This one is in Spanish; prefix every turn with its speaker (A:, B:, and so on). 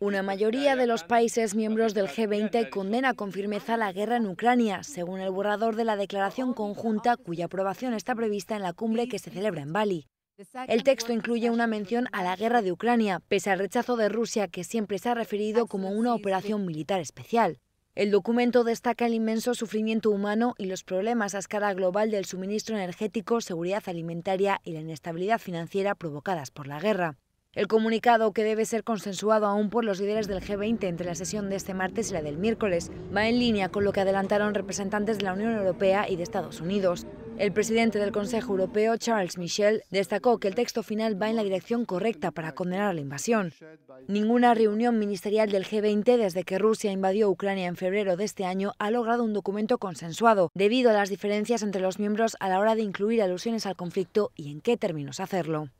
A: Una mayoría de los países miembros del G20 condena con firmeza la guerra en Ucrania, según el borrador de la declaración conjunta cuya aprobación está prevista en la cumbre que se celebra en Bali. El texto incluye una mención a la guerra de Ucrania, pese al rechazo de Rusia que siempre se ha referido como una operación militar especial. El documento destaca el inmenso sufrimiento humano y los problemas a escala global del suministro energético, seguridad alimentaria y la inestabilidad financiera provocadas por la guerra. El comunicado, que debe ser consensuado aún por los líderes del G20 entre la sesión de este martes y la del miércoles, va en línea con lo que adelantaron representantes de la Unión Europea y de Estados Unidos. El presidente del Consejo Europeo, Charles Michel, destacó que el texto final va en la dirección correcta para condenar la invasión. Ninguna reunión ministerial del G20 desde que Rusia invadió Ucrania en febrero de este año ha logrado un documento consensuado, debido a las diferencias entre los miembros a la hora de incluir alusiones al conflicto y en qué términos hacerlo.